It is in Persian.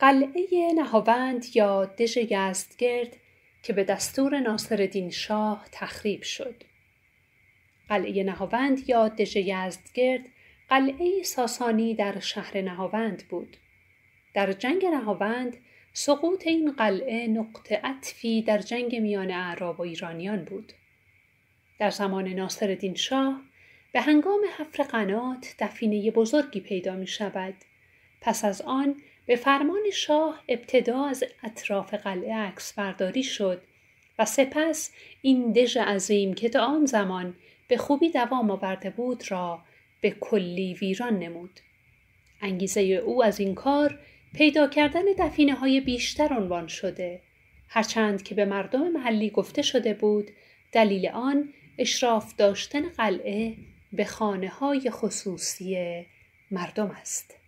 قلعه نهاوند یا دژ یزدگرد که به دستور دین شاه تخریب شد قلعه نهاوند یا دژ یزدگرد قلعه ساسانی در شهر نهاوند بود در جنگ نهاوند سقوط این قلعه نقطه عطفی در جنگ میان اعراب و ایرانیان بود در زمان دین شاه به هنگام حفر قنات دفینه بزرگی پیدا می شود پس از آن به فرمان شاه ابتدا از اطراف قلعه عکس برداری شد و سپس این دژ عظیم که تا آن زمان به خوبی دوام آورده بود را به کلی ویران نمود انگیزه او از این کار پیدا کردن دفینه های بیشتر عنوان شده هرچند که به مردم محلی گفته شده بود دلیل آن اشراف داشتن قلعه به خانه های خصوصی مردم است